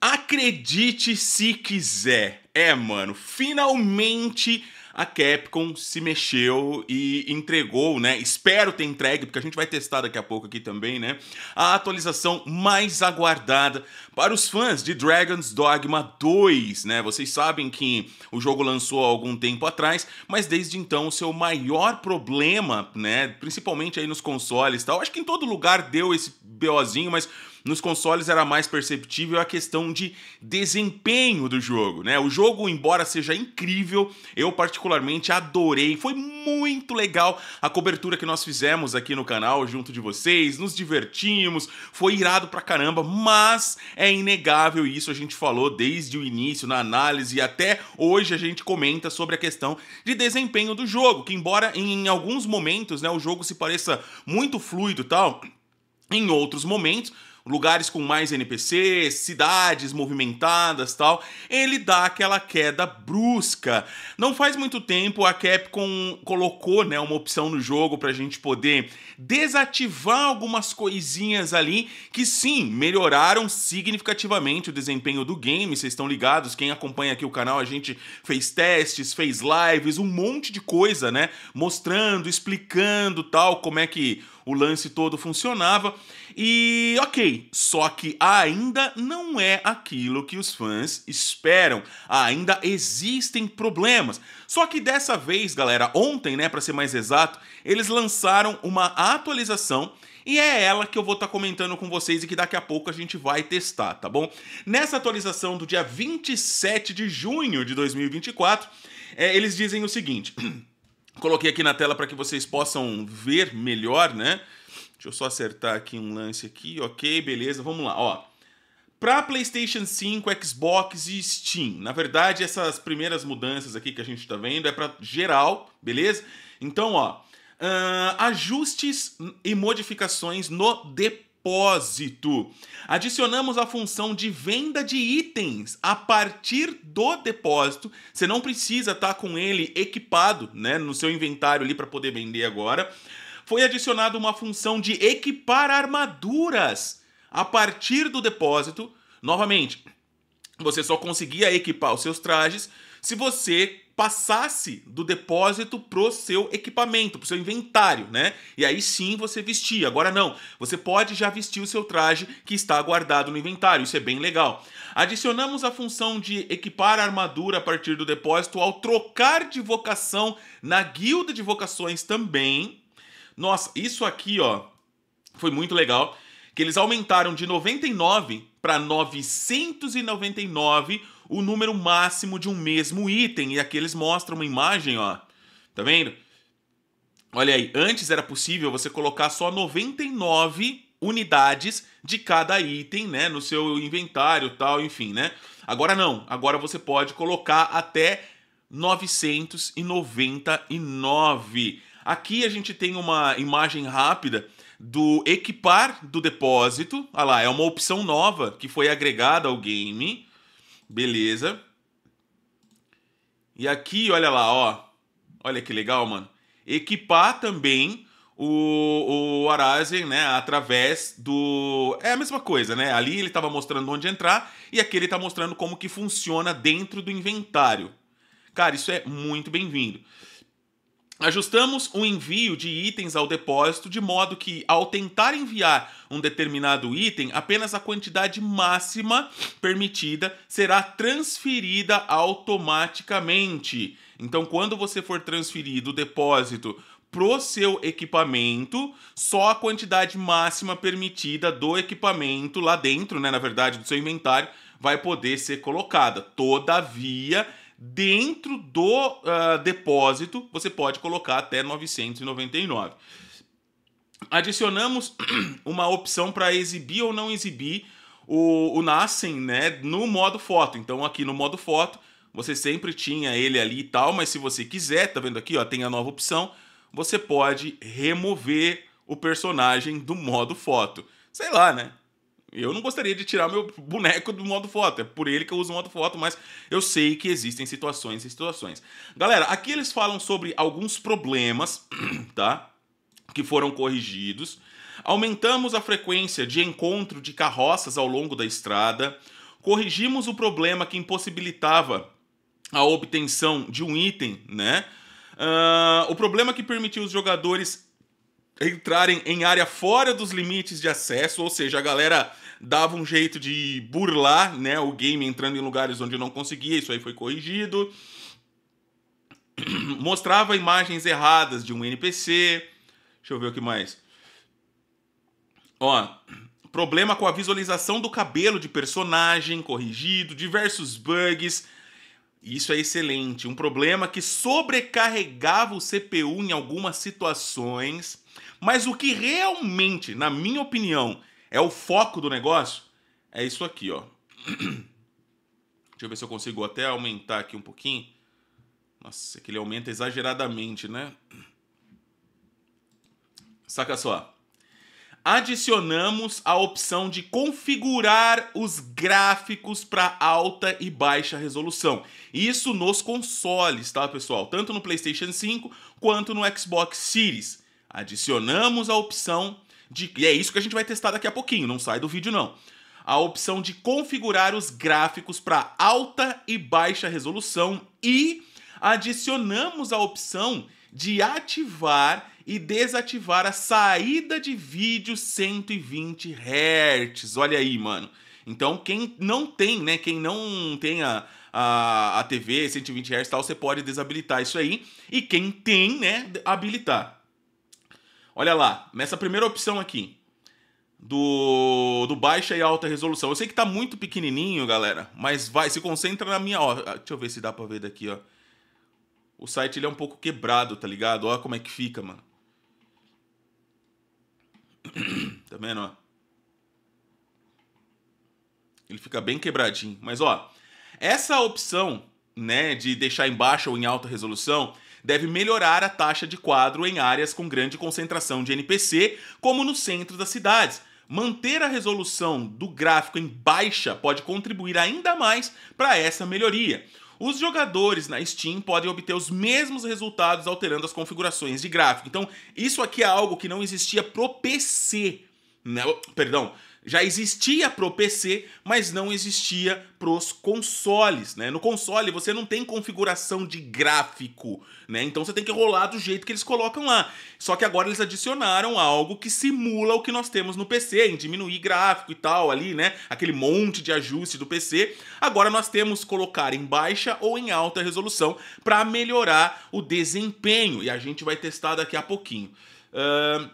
Acredite se quiser. É, mano, finalmente a Capcom se mexeu e entregou, né? Espero ter entregue, porque a gente vai testar daqui a pouco aqui também, né? A atualização mais aguardada para os fãs de Dragon's Dogma 2, né? Vocês sabem que o jogo lançou há algum tempo atrás, mas desde então o seu maior problema, né? Principalmente aí nos consoles e tal. Acho que em todo lugar deu esse BOzinho, mas nos consoles era mais perceptível a questão de desempenho do jogo, né? O jogo, embora seja incrível, eu particularmente adorei. Foi muito legal a cobertura que nós fizemos aqui no canal junto de vocês, nos divertimos, foi irado pra caramba, mas é inegável isso a gente falou desde o início na análise e até hoje a gente comenta sobre a questão de desempenho do jogo, que embora em alguns momentos, né, o jogo se pareça muito fluido e tal, em outros momentos lugares com mais NPCs, cidades movimentadas tal, ele dá aquela queda brusca. Não faz muito tempo a Capcom colocou né, uma opção no jogo para a gente poder desativar algumas coisinhas ali que sim melhoraram significativamente o desempenho do game. Vocês estão ligados? Quem acompanha aqui o canal, a gente fez testes, fez lives, um monte de coisa, né? Mostrando, explicando tal, como é que o lance todo funcionava. E ok, só que ainda não é aquilo que os fãs esperam. Ainda existem problemas. Só que dessa vez, galera, ontem, né, para ser mais exato, eles lançaram uma atualização e é ela que eu vou estar tá comentando com vocês e que daqui a pouco a gente vai testar, tá bom? Nessa atualização do dia 27 de junho de 2024, é, eles dizem o seguinte. Coloquei aqui na tela para que vocês possam ver melhor, né? Deixa eu só acertar aqui um lance aqui, ok, beleza, vamos lá, ó. Para PlayStation 5, Xbox e Steam. Na verdade, essas primeiras mudanças aqui que a gente está vendo é para geral, beleza? Então, ó, uh, ajustes e modificações no DP depósito. Adicionamos a função de venda de itens a partir do depósito. Você não precisa estar tá com ele equipado, né, no seu inventário ali para poder vender agora. Foi adicionada uma função de equipar armaduras a partir do depósito. Novamente, você só conseguia equipar os seus trajes se você passasse do depósito pro seu equipamento, pro seu inventário, né? E aí sim você vestia. Agora não, você pode já vestir o seu traje que está guardado no inventário. Isso é bem legal. Adicionamos a função de equipar a armadura a partir do depósito ao trocar de vocação na guilda de vocações também. Nossa, isso aqui, ó, foi muito legal, que eles aumentaram de 99 para 999 o número máximo de um mesmo item. E aqui eles mostram uma imagem, ó. Tá vendo? Olha aí, antes era possível você colocar só 99 unidades de cada item, né, no seu inventário, tal, enfim, né? Agora não, agora você pode colocar até 999. Aqui a gente tem uma imagem rápida do equipar do depósito. Olha lá, é uma opção nova que foi agregada ao game. Beleza. E aqui, olha lá, ó. Olha que legal, mano. Equipar também o, o Arazen, né, através do... É a mesma coisa, né? Ali ele estava mostrando onde entrar e aqui ele está mostrando como que funciona dentro do inventário. Cara, isso é muito bem-vindo. Ajustamos o envio de itens ao depósito de modo que, ao tentar enviar um determinado item, apenas a quantidade máxima permitida será transferida automaticamente. Então, quando você for transferido o depósito pro seu equipamento, só a quantidade máxima permitida do equipamento lá dentro, né, na verdade, do seu inventário, vai poder ser colocada. Todavia, dentro do uh, depósito, você pode colocar até 999. Adicionamos uma opção para exibir ou não exibir o, o Nascem né, no modo foto. Então, aqui no modo foto, você sempre tinha ele ali e tal, mas se você quiser, tá vendo aqui, ó, tem a nova opção, você pode remover o personagem do modo foto. Sei lá, né? Eu não gostaria de tirar meu boneco do modo foto. É por ele que eu uso o modo foto, mas eu sei que existem situações e situações. Galera, aqui eles falam sobre alguns problemas, tá? Que foram corrigidos. Aumentamos a frequência de encontro de carroças ao longo da estrada. Corrigimos o problema que impossibilitava a obtenção de um item, né? Uh, o problema que permitiu os jogadores entrarem em área fora dos limites de acesso, ou seja, a galera dava um jeito de burlar, né, o game entrando em lugares onde não conseguia, isso aí foi corrigido. Mostrava imagens erradas de um NPC. Deixa eu ver o que mais. Ó, problema com a visualização do cabelo de personagem corrigido, diversos bugs. Isso é excelente. Um problema que sobrecarregava o CPU em algumas situações mas o que realmente, na minha opinião, é o foco do negócio é isso aqui, ó. Deixa eu ver se eu consigo até aumentar aqui um pouquinho. Nossa, que ele aumenta exageradamente, né? Saca só. Adicionamos a opção de configurar os gráficos para alta e baixa resolução. Isso nos consoles, tá, pessoal? Tanto no PlayStation 5 quanto no Xbox Series. Adicionamos a opção de. E é isso que a gente vai testar daqui a pouquinho, não sai do vídeo não. A opção de configurar os gráficos para alta e baixa resolução e adicionamos a opção de ativar e desativar a saída de vídeo 120 Hz. Olha aí, mano. Então, quem não tem, né? Quem não tem a, a, a TV 120 Hz e tal, você pode desabilitar isso aí. E quem tem, né? Habilitar. Olha lá, nessa primeira opção aqui, do, do baixa e alta resolução. Eu sei que tá muito pequenininho, galera, mas vai, se concentra na minha, ó, ah, deixa eu ver se dá para ver daqui, ó. O site ele é um pouco quebrado, tá ligado? Olha como é que fica, mano. tá vendo, ó? Ele fica bem quebradinho, mas ó, essa opção, né, de deixar em baixa ou em alta resolução, deve melhorar a taxa de quadro em áreas com grande concentração de NPC, como no centro das cidades. Manter a resolução do gráfico em baixa pode contribuir ainda mais para essa melhoria. Os jogadores na Steam podem obter os mesmos resultados alterando as configurações de gráfico. Então, isso aqui é algo que não existia pro PC. Né? Perdão, já existia pro PC, mas não existia pros consoles, né? No console você não tem configuração de gráfico, né? Então você tem que rolar do jeito que eles colocam lá. Só que agora eles adicionaram algo que simula o que nós temos no PC, em diminuir gráfico e tal ali, né? Aquele monte de ajuste do PC. Agora nós temos colocar em baixa ou em alta resolução para melhorar o desempenho e a gente vai testar daqui a pouquinho. Uh...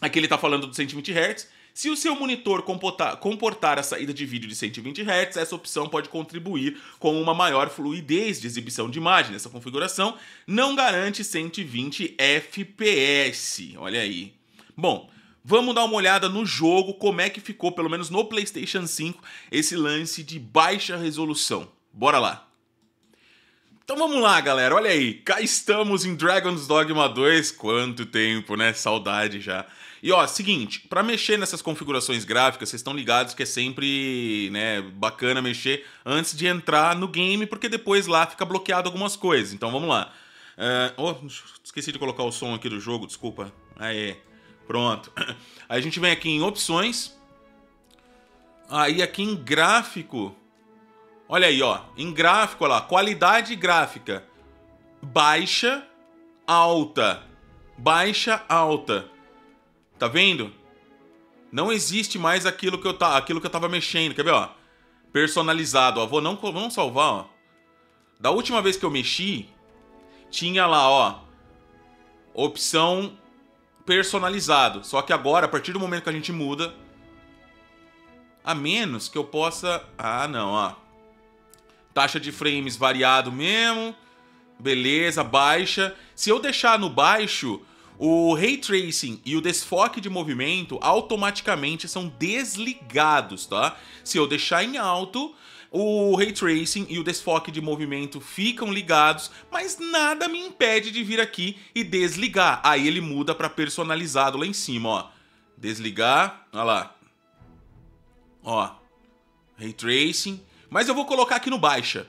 Aqui ele está falando do 120 Hz. Se o seu monitor comportar, a saída de vídeo de 120 Hz, essa opção pode contribuir com uma maior fluidez de exibição de imagem. Essa configuração não garante 120 FPS. Olha aí. Bom, Vamos dar uma olhada no jogo, como é que ficou, pelo menos no PlayStation 5, esse lance de baixa resolução. Bora lá! Então vamos lá, galera. Olha aí, cá estamos em Dragon's Dogma 2. Quanto tempo, né? Saudade já. E ó, seguinte, para mexer nessas configurações gráficas, vocês estão ligados que é sempre, né, bacana mexer antes de entrar no game, porque depois lá fica bloqueado algumas coisas. Então vamos lá. Uh, oh, esqueci de colocar o som aqui do jogo, desculpa. Aí, pronto. Aí a gente vem aqui em opções. Aí aqui em gráfico. Olha aí, ó. Em gráfico, olha lá. Qualidade gráfica. Baixa, alta. Baixa, alta. Tá vendo? Não existe mais aquilo que eu, ta, aquilo que eu tava mexendo. Quer ver, ó? Personalizado, ó. Vou não, não salvar, ó. Da última vez que eu mexi, tinha lá, ó. Opção personalizado. Só que agora, a partir do momento que a gente muda, a menos que eu possa... Ah, não, ó. Taxa de frames variado mesmo. Beleza, baixa. Se eu deixar no baixo, o Ray Tracing e o desfoque de movimento automaticamente são desligados, tá? Se eu deixar em alto, o Ray Tracing e o desfoque de movimento ficam ligados, mas nada me impede de vir aqui e desligar. Aí ele muda para personalizado lá em cima, ó. Desligar, olha lá. Ó, Ray Tracing. Mas eu vou colocar aqui no baixa,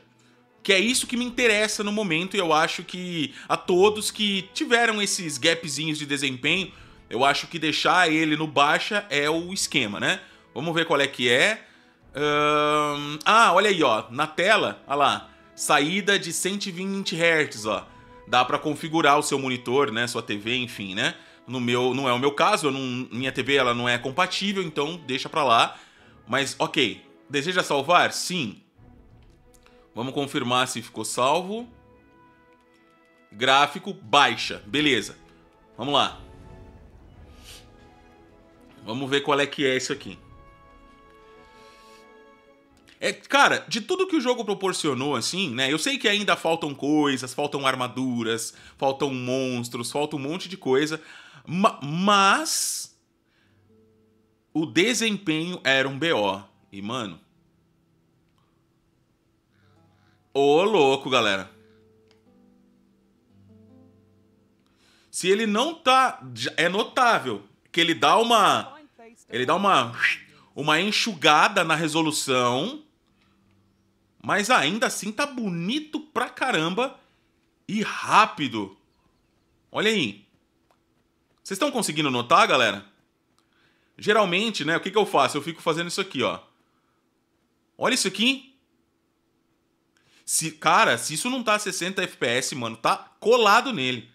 que é isso que me interessa no momento e eu acho que a todos que tiveram esses gapzinhos de desempenho, eu acho que deixar ele no baixa é o esquema, né? Vamos ver qual é que é. Ah, olha aí, ó, na tela, olha lá, saída de 120 Hz, ó. Dá para configurar o seu monitor, né, sua TV, enfim, né? No meu, não é o meu caso, não... minha TV ela não é compatível, então deixa para lá. Mas OK, deseja salvar? Sim. Vamos confirmar se ficou salvo. Gráfico, baixa. Beleza. Vamos lá. Vamos ver qual é que é isso aqui. É, cara, de tudo que o jogo proporcionou, assim, né? Eu sei que ainda faltam coisas, faltam armaduras, faltam monstros, falta um monte de coisa. Ma mas. O desempenho era um BO. E, mano, Ô, louco, galera. Se ele não tá. É notável que ele dá uma. Ele dá uma. Uma enxugada na resolução. Mas ainda assim tá bonito pra caramba. E rápido. Olha aí. Vocês estão conseguindo notar, galera? Geralmente, né? O que, que eu faço? Eu fico fazendo isso aqui, ó. Olha isso aqui. Se, cara, se isso não tá 60 FPS, mano, tá colado nele.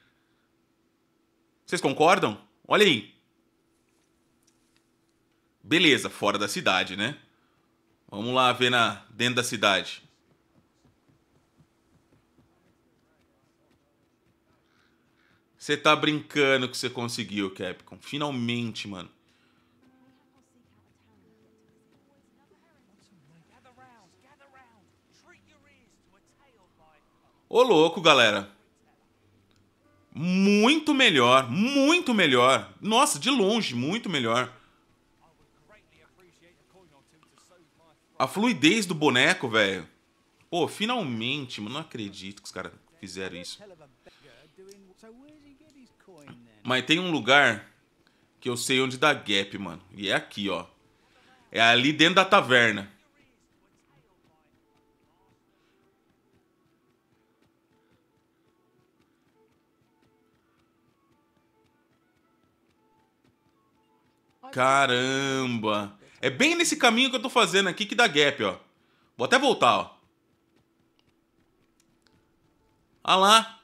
Vocês concordam? Olha aí. Beleza, fora da cidade, né? Vamos lá ver na dentro da cidade. Você tá brincando que você conseguiu, Capcom. Finalmente, mano. Ô louco, galera. Muito melhor, muito melhor. Nossa, de longe, muito melhor. A fluidez do boneco, velho. Pô, finalmente, mano, não acredito que os caras fizeram isso. Mas tem um lugar que eu sei onde dá gap, mano. E é aqui, ó. É ali dentro da taverna. Caramba! É bem nesse caminho que eu tô fazendo aqui que dá gap, ó. Vou até voltar, ó. Ah lá.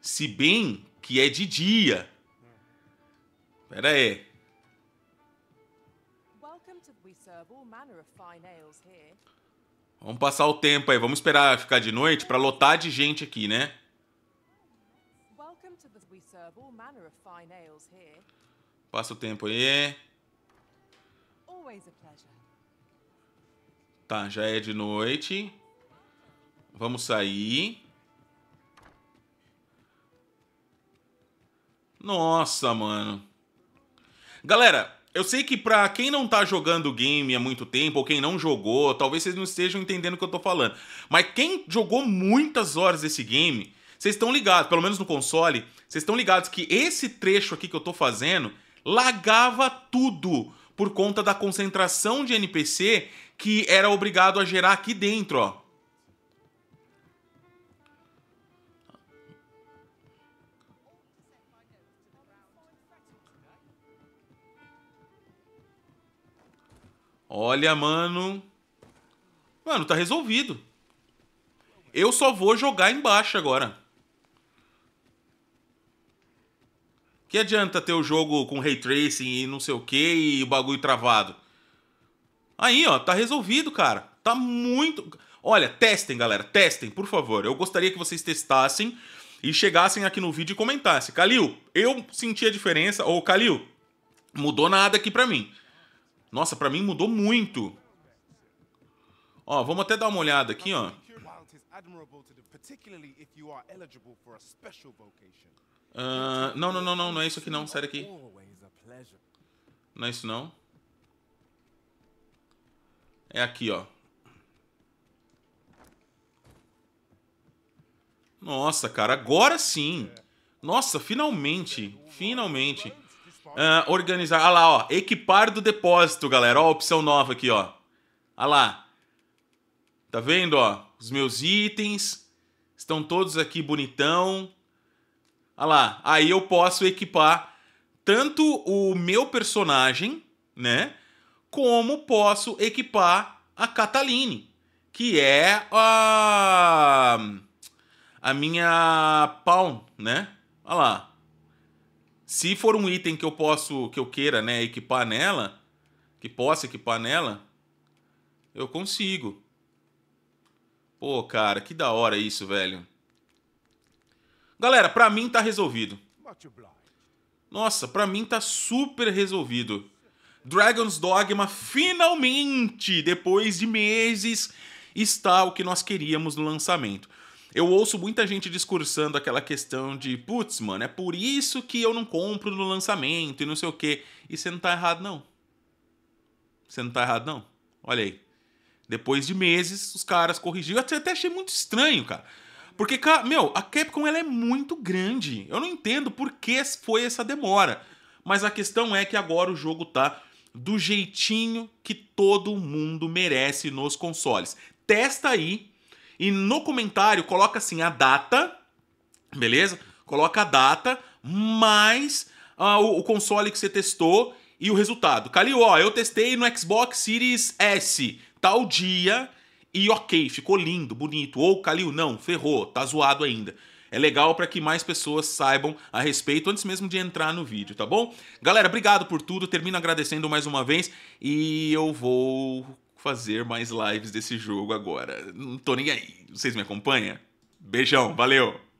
Se bem que é de dia. Pera aí. Welcome to we serve all manner of fine ales here. Vamos passar o tempo aí, vamos esperar ficar de noite para lotar de gente aqui, né? Passa o tempo aí. Tá, já é de noite. Vamos sair. Nossa, mano. Galera, eu sei que pra quem não tá jogando o game há muito tempo, ou quem não jogou, talvez vocês não estejam entendendo o que eu tô falando. Mas quem jogou muitas horas esse game, vocês estão ligados, pelo menos no console, vocês estão ligados que esse trecho aqui que eu tô fazendo lagava tudo por conta da concentração de NPC que era obrigado a gerar aqui dentro, ó. Olha, mano. Mano, tá resolvido. Eu só vou jogar embaixo agora. Que adianta ter o jogo com ray tracing e não sei o que e o bagulho travado? Aí, ó, tá resolvido, cara. Tá muito. Olha, testem, galera, testem, por favor. Eu gostaria que vocês testassem e chegassem aqui no vídeo e comentassem. Calil, eu senti a diferença. Ou, Calil, mudou nada aqui pra mim. Nossa, para mim mudou muito. Ó, vamos até dar uma olhada aqui, ó. Uh, não, não, não, não, não é isso aqui não, sério aqui. Não é isso não. É aqui, ó. Nossa, cara, agora sim. Nossa, finalmente, finalmente. Uh, organizar. Ah lá, ó. Equipar do depósito, galera. Ó, a opção nova aqui, ó. Ah lá. Tá vendo, ó? Os meus itens estão todos aqui bonitão. Ah lá. Aí eu posso equipar tanto o meu personagem, né? Como posso equipar a Cataline, que é a a minha pawn, né? Olha ah lá. Se for um item que eu posso, que eu queira, né, equipar nela, que possa equipar nela, eu consigo. Pô, cara, que da hora isso, velho. Galera, pra mim tá resolvido. Nossa, pra mim tá super resolvido. Dragon's Dogma finalmente, depois de meses, está o que nós queríamos no lançamento. Eu ouço muita gente discursando aquela questão de, putz, mano, é por isso que eu não compro no lançamento e não sei o quê. E você não tá errado, não. Você não tá errado, não. Olha aí. Depois de meses, os caras corrigiram. Eu até achei muito estranho, cara. Porque, meu, a Capcom ela é muito grande. Eu não entendo por que foi essa demora. Mas a questão é que agora o jogo tá do jeitinho que todo mundo merece nos consoles. Testa aí e no comentário coloca assim a data, beleza? Coloca a data, mais ah, o, o, console que você testou e o resultado. Calil, ó, eu testei no Xbox Series S tal dia e ok, ficou lindo, bonito. Ou Calil, não, ferrou, tá zoado ainda. É legal para que mais pessoas saibam a respeito antes mesmo de entrar no vídeo, tá bom? Galera, obrigado por tudo. Termino agradecendo mais uma vez e eu vou fazer mais lives desse jogo agora. Não tô nem aí. Vocês me acompanham? Beijão, valeu!